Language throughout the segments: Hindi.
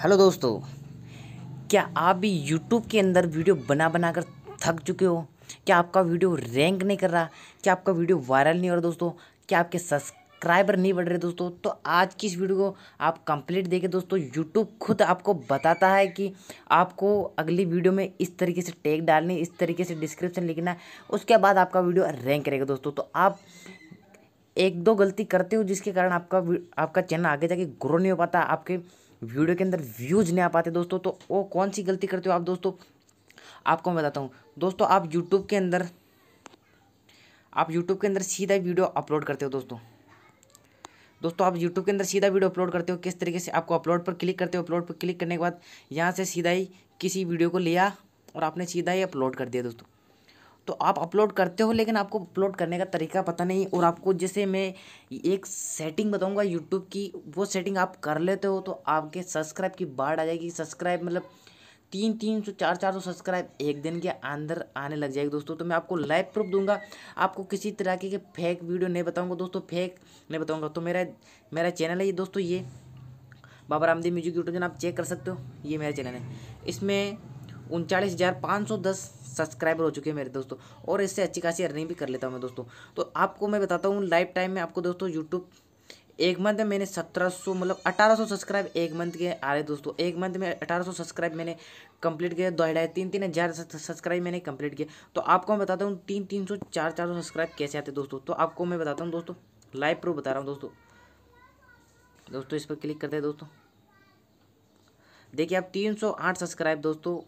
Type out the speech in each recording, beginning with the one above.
हेलो दोस्तों क्या आप भी यूट्यूब के अंदर वीडियो बना बना कर थक चुके हो क्या आपका वीडियो रैंक नहीं कर रहा क्या आपका वीडियो वायरल नहीं हो रहा दोस्तों क्या आपके सब्सक्राइबर नहीं बढ़ रहे दोस्तों तो आज की इस वीडियो को आप कंप्लीट देखें दोस्तों यूट्यूब खुद आपको बताता है कि आपको अगली वीडियो में इस तरीके से टैग डालनी इस तरीके से डिस्क्रिप्शन लिखना उसके बाद आपका वीडियो रैंक करेगा दोस्तों तो आप एक दो गलती करते हो जिसके कारण आपका आपका चैनल आगे जाके ग्रो नहीं हो पाता आपके वीडियो के अंदर व्यूज़ नहीं आ पाते दोस्तों तो वो कौन सी गलती करते हो आप दोस्तों आपको मैं बताता हूँ दोस्तों आप यूट्यूब के अंदर आप यूट्यूब के अंदर सीधा वीडियो अपलोड करते हो दोस्तों दोस्तों आप यूट्यूब के अंदर सीधा वीडियो अपलोड करते हो किस तरीके से आपको अपलोड पर क्लिक करते हो अपलोड पर क्लिक करने के बाद यहाँ से सीधा ही किसी वीडियो को लिया और आपने सीधा ही अपलोड कर दिया दोस्तों तो आप अपलोड करते हो लेकिन आपको अपलोड करने का तरीका पता नहीं और आपको जैसे मैं एक सेटिंग बताऊंगा यूट्यूब की वो सेटिंग आप कर लेते हो तो आपके सब्सक्राइब की बाढ़ आ जाएगी सब्सक्राइब मतलब तीन तीन सौ चार चार सौ सब्सक्राइब एक दिन के अंदर आने लग जाएगी दोस्तों तो मैं आपको लाइव प्रूफ दूंगा आपको किसी तरह के फेक वीडियो नहीं बताऊंगा दोस्तों फेक नहीं बताऊंगा तो मेरा मेरा चैनल है ये दोस्तों ये Baba Ramdev music YouTube channel आप चेक कर सकते हो ये मेरा चैनल है इसमें उनचालीस हज़ार पाँच सौ दस सब्सक्राइबर हो चुके हैं मेरे दोस्तों और इससे अच्छी खासी अर्निंग भी कर लेता हूँ मैं दोस्तों तो आपको मैं बताता हूँ लाइफ टाइम में आपको दोस्तों यूट्यूब एक मंथ में मैंने सत्रह सौ मतलब अठारह सौ सब्सक्राइब एक मंथ के आ रहे दोस्तों एक मंथ में अठारह सौ सब्सक्राइब मैंने कंप्लीट किया दो ढाई तीन तीन हज़ार सब्सक्राइब मैंने कंप्लीट किया तो आपको मैं बताता हूँ तीन तीन सौ चार चार सौ सब्सक्राइब कैसे आते दोस्तों तो आपको मैं बताता हूँ दोस्तों लाइव प्रूफ बता रहा हूँ दोस्तों दोस्तों इस पर क्लिक करते हैं दोस्तों देखिए आप तीन सौ आठ सब्सक्राइब दोस्तों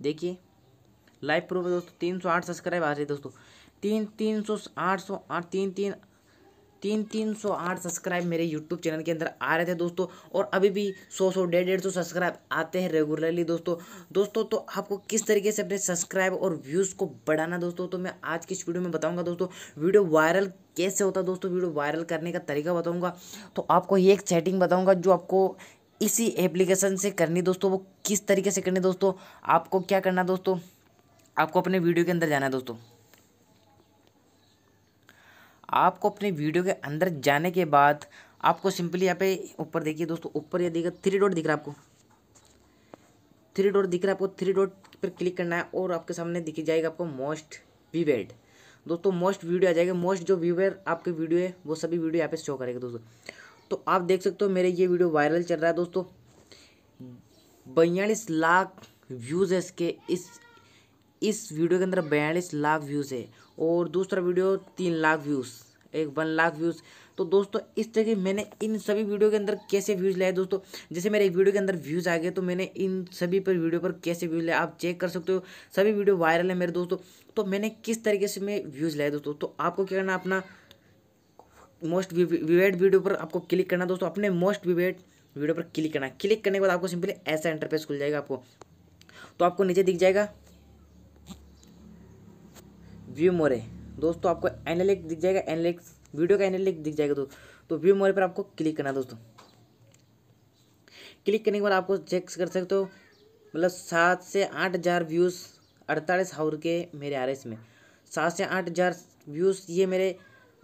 देखिए लाइव प्रूफ है दोस्तों तीन सौ आठ सब्सक्राइब आ रही हैं दोस्तों तीन तीन सौ आठ सौ आठ तीन तीन तीन तीन सौ आठ सब्सक्राइब मेरे यूट्यूब चैनल के अंदर आ रहे थे दोस्तों और अभी भी सौ सौ डेढ़ डेढ़ सौ सब्सक्राइब आते हैं रेगुलरली दोस्तों दोस्तों तो आपको किस तरीके से अपने सब्सक्राइब और व्यूज़ को बढ़ाना दोस्तों तो मैं आज की इस वीडियो में बताऊंगा दोस्तों वीडियो वायरल कैसे होता है दोस्तों वीडियो वायरल करने का तरीका बताऊँगा तो आपको ये एक सेटिंग बताऊँगा जो आपको इसी एप्लीकेशन से करनी दोस्तों वो किस तरीके से करनी दोस्तों आपको क्या करना दोस्तों आपको अपने वीडियो के अंदर जाना है दोस्तों आपको अपने वीडियो के अंदर जाने के बाद आपको सिंपली यहाँ पे ऊपर देखिए दोस्तों ऊपर ये देखिए थ्री डॉट दिख रहा है आपको थ्री डॉट दिख रहा है आपको थ्री डॉट पर क्लिक करना है और आपके सामने दिखी जाएगा आपको मोस्ट वीवेड दोस्तों मोस्ट वीडियो आ जाएगा मोस्ट जो व्यूवर आपके वीडियो है वो सभी वीडियो यहाँ पे शो करेगा दोस्तों तो आप देख सकते हो मेरे ये वीडियो वायरल चल रहा है दोस्तों बयालीस लाख व्यूज़ है इसके इस इस वीडियो के अंदर बयालीस लाख व्यूज़ है और दूसरा वीडियो तीन लाख व्यूज़ एक वन लाख व्यूज़ तो दोस्तों इस तरह की मैंने इन सभी वीडियो के अंदर कैसे व्यूज़ लाए दोस्तों जैसे मेरे एक वीडियो के अंदर व्यूज़ आ गए तो मैंने इन सभी पर वीडियो पर कैसे व्यूज़ लाए आप चेक कर सकते हो सभी वीडियो वायरल है मेरे दोस्तों तो मैंने किस तरीके से मैं व्यूज़ लाए दोस्तों तो आपको क्या करना अपना मोस्ट विवेड वीडियो पर आपको क्लिक करना दोस्तों अपने मोस्ट विवेड वीडियो पर क्लिक करना क्लिक करने के बाद आपको सिंपली ऐसा इंटरफेस खुल जाएगा आपको तो आपको नीचे दिख जाएगा व्यू मोरे दोस्तों आपको एनालिक दिख जाएगा एनालिक वीडियो का एनालिक दिख जाएगा दोस्तों तो व्यू मोरे पर आपको क्लिक करना दोस्तों क्लिक करने के बाद आपको चेक कर सकते हो मतलब सात से आठ हज़ार व्यूज़ अड़तालीस हाउर के मेरे आ रहे इसमें सात से आठ हज़ार व्यूज़ ये मेरे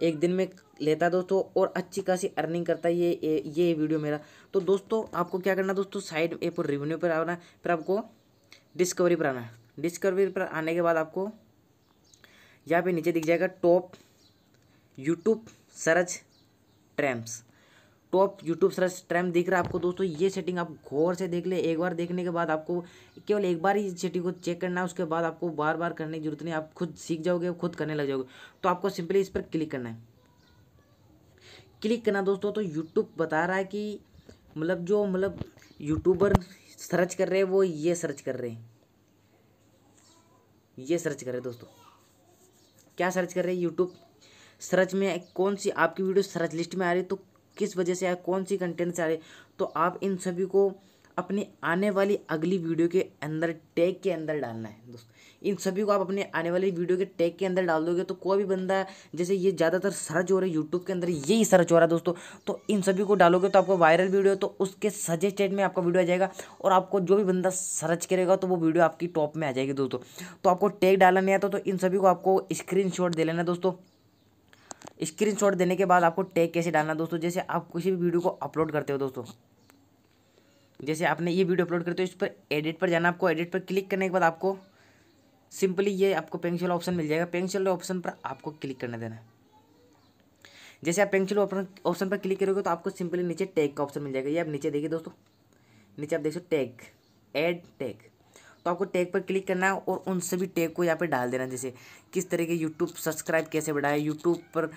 एक दिन में लेता है दोस्तों और अच्छी खासी अर्निंग करता है ये ये वीडियो मेरा तो दोस्तों आपको क्या करना दोस्तों साइड ए पर रिवेन्यू पर आना फिर आपको डिस्कवरी पर आना डिस्कवरी पर आने के बाद आपको यहाँ पे नीचे दिख जाएगा top YouTube search trends top YouTube search trend दिख रहा है आपको दोस्तों ये सेटिंग आप गौर से देख ले एक बार देखने के बाद आपको केवल एक बार ही सेटिंग को चेक करना है उसके बाद आपको बार बार करने की जरूरत नहीं आप खुद सीख जाओगे खुद करने लग जाओगे तो आपको सिंपली इस पर क्लिक करना है क्लिक करना दोस्तों तो यूट्यूब बता रहा है कि मतलब जो मतलब यूट्यूबर सर्च कर रहे हैं वो ये सर्च कर रहे हैं ये सर्च कर रहे हैं दोस्तों क्या सर्च कर रहे हैं यूट्यूब सर्च में कौन सी आपकी वीडियो सर्च लिस्ट में आ रही है तो किस वजह से आए कौन सी कंटेंट से आ रहे तो आप इन सभी को अपनी आने वाली अगली वीडियो के अंदर टैग के अंदर डालना है दोस्तों इन सभी को आप अपने आने वाली वीडियो के टैग के अंदर डाल दोगे तो कोई भी बंदा जैसे ये ज़्यादातर सर्च हो रहा है यूट्यूब के अंदर यही सर्च हो रहा है दोस्तों तो इन सभी को डालोगे तो आपको वायरल वीडियो तो उसके सजेस्टेड में आपका वीडियो आ जाएगा और आपको जो भी बंदा सर्च करेगा तो वो वीडियो आपकी टॉप में आ जाएगी दोस्तों तो आपको टैग डालना नहीं आता तो, तो इन सभी को आपको स्क्रीन दे लेना दोस्तों शॉट देने के बाद आपको टैग कैसे डालना दोस्तों जैसे आप किसी भी वीडियो को अपलोड करते हो दोस्तों जैसे आपने ये वीडियो अपलोड करते हो इस पर एडिट पर जाना आपको एडिट पर क्लिक करने के बाद आपको सिंपली ये आपको पेंसिल ऑप्शन मिल जाएगा पेंसिल ऑप्शन पर आपको क्लिक करने देना जैसे आप पेंसिल ऑप्शन पर क्लिक करोगे तो आपको सिंपली नीचे टैग का ऑप्शन मिल जाएगा ये आप नीचे देखिए दोस्तों नीचे आप देख टैग एड टैग तो आपको टैग पर क्लिक करना है और उन सभी टैग को यहाँ पर डाल देना जैसे किस तरह के यूट्यूब सब्सक्राइब कैसे बढ़ाए यूट्यूब पर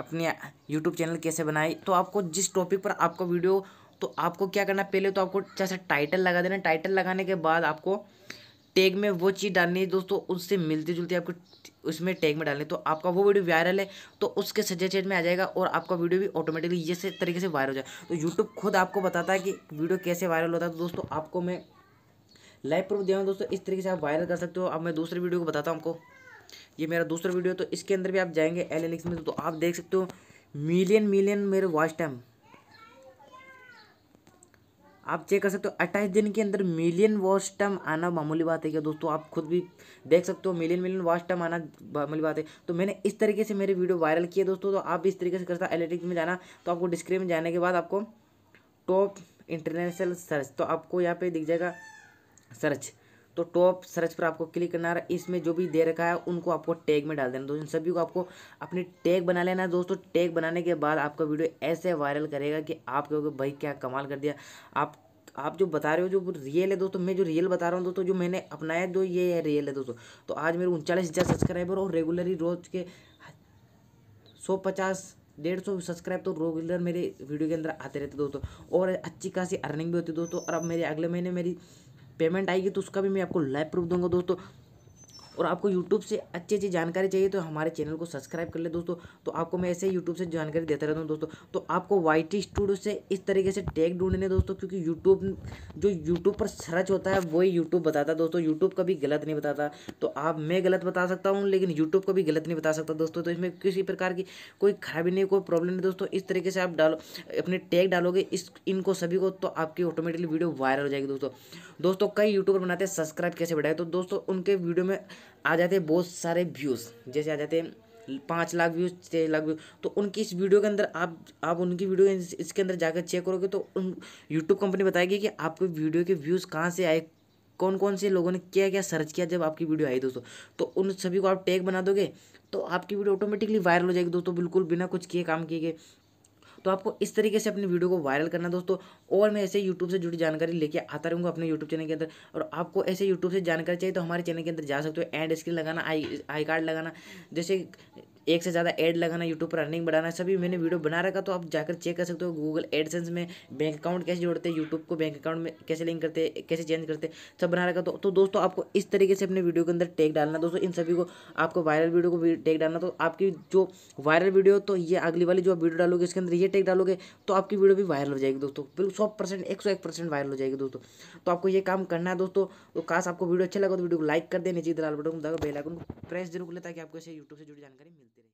अपने यूट्यूब चैनल कैसे बनाए तो आपको जिस टॉपिक पर आपका वीडियो तो आपको क्या करना पहले तो आपको जैसा अच्छा टाइटल लगा देना टाइटल लगाने के बाद आपको टैग में वो चीज़ डालनी है दोस्तों उससे मिलती जुलती आपको उसमें टैग में डालनी तो आपका वो वीडियो वायरल है तो उसके चेज में आ जाएगा और आपका वीडियो भी ऑटोमेटिकली जैसे तरीके से वायरल हो जाए तो यूट्यूब खुद आपको बताता है कि वीडियो कैसे वायरल होता है तो दोस्तों आपको मैं लाइव प्रूफ दिया दोस्तों इस तरीके से आप वायरल कर सकते हो अब मैं दूसरे वीडियो को बताता हूँ आपको ये मेरा दूसरा वीडियो तो इसके अंदर भी आप जाएंगे एल एल में तो आप देख सकते हो मिलियन मिलियन मेरे वॉच टाइम आप चेक कर सकते हो अट्ठाईस दिन के अंदर मिलियन वॉच टाइम आना मामूली बात है क्या दोस्तों आप खुद भी देख सकते हो मिलियन मिलियन वॉच टाइम आना मामूली बात है तो मैंने इस तरीके से मेरे वीडियो वायरल किए दोस्तों तो आप इस तरीके से कर करता एलेटिक्स में जाना तो आपको डिस्क्रिप में जाने के बाद आपको टॉप इंटरनेशनल सर्च तो आपको यहाँ पे दिख जाएगा सर्च तो टॉप सर्च पर आपको क्लिक करना है इसमें जो भी दे रखा है उनको आपको टैग में डाल देना दोस्तों सभी को आपको अपनी टैग बना लेना है दोस्तों टैग बनाने के बाद आपका वीडियो ऐसे वायरल करेगा कि आप कहोगे भाई क्या कमाल कर दिया आप आप जो बता रहे हो जो रियल है दोस्तों मैं जो रियल बता रहा हूँ दोस्तों जो मैंने अपनाया जो ये है रियल है दोस्तों तो आज मेरे उनचालीस हज़ार सब्सक्राइबर और रेगुलरली रोज के सौ पचास डेढ़ सौ सब्सक्राइब तो रेगुलर मेरे वीडियो के अंदर आते रहते दोस्तों और अच्छी खासी अर्निंग भी होती है दोस्तों और अब मेरे अगले महीने मेरी पेमेंट आएगी तो उसका भी मैं आपको लाइव प्रूफ दूंगा दोस्तों और आपको यूट्यूब से अच्छी अच्छी जानकारी चाहिए तो हमारे चैनल को सब्सक्राइब कर ले दोस्तों तो आपको मैं ऐसे यूट्यूब से जानकारी देता रहता हूँ दोस्तों तो आपको वाई टी स्टूडियो से इस तरीके से टैग ढूंढने दोस्तों क्योंकि यूट्यूब जो यूट्यूब पर सर्च होता है वही यूट्यूब बताता है दोस्तों यूट्यूब कभी गलत नहीं बताता तो आप मैं गलत बता सकता हूँ लेकिन यूट्यूब कभी गलत नहीं बता सकता दोस्तों तो इसमें किसी प्रकार की कोई खराबी नहीं कोई प्रॉब्लम नहीं दोस्तों इस तरीके से आप डालो अपने टैग डालोगे इस इनको सभी को तो आपकी ऑटोमेटिकली वीडियो वायरल हो जाएगी दोस्तों दोस्तों कई यूट्यूबर बनाते हैं सब्सक्राइब कैसे बढ़ाए तो दोस्तों उनके वीडियो में आ जाते बहुत सारे व्यूज़ जैसे आ जाते पाँच लाख व्यूज छः लाख व्यूज तो उनकी इस वीडियो के अंदर आप आप उनकी वीडियो इसके अंदर जाकर चेक करोगे तो उन यूट्यूब कंपनी बताएगी कि आपके वीडियो के व्यूज़ कहाँ से आए कौन कौन से लोगों ने क्या क्या सर्च किया जब आपकी वीडियो आई दोस्तों तो उन सभी को आप टैग बना दोगे तो आपकी वीडियो ऑटोमेटिकली वायरल हो जाएगी दोस्तों बिल्कुल बिना कुछ किए काम किए गए तो आपको इस तरीके से अपनी वीडियो को वायरल करना दोस्तों और मैं ऐसे यूट्यूब से जुड़ी जानकारी लेके आता रहूँगा अपने यूट्यूब चैनल के अंदर और आपको ऐसे यूट्यूब से जानकारी चाहिए तो हमारे चैनल के अंदर जा सकते हो एंड स्क्रीन लगाना आई आई कार्ड लगाना जैसे एक से ज़्यादा एड लगाना यूट्यूब पर अर्निंग बढ़ाना सभी मैंने वीडियो बना रखा तो आप जाकर चेक कर सकते हो गूगल एडसेंस में बैंक अकाउंट कैसे जोड़ते हैं यूट्यूब को बैंक अकाउंट में कैसे लिंक करते हैं कैसे चेंज करते हैं सब बना रखा तो, तो दोस्तों आपको इस तरीके से अपने वीडियो के अंदर टेक डालना दोस्तों इन सभी को आपको वायरल वीडियो को टेक डालना तो आपकी जो वायरल वीडियो तो ये अगली वाली जो आप वीडियो डालोगे इसके अंदर ये टेक डालोगे तो आपकी वीडियो भी वायरल हो जाएगी दोस्तों बिल्कुल सौ परसेंट एक सौ एक परसेंट वायरल हो जाएगी दोस्तों तो आपको ये काम करना है दोस्तों तो काश आपको वीडियो अच्छा लगा तो वीडियो को लाइक कर दें नीचे दलाल बटन दाग बेलाइकन प्रेस जरूर कर है कि आपको ऐसे यूट्यूब से जुड़ी जानकारी मिल ಅಂತೀರಿ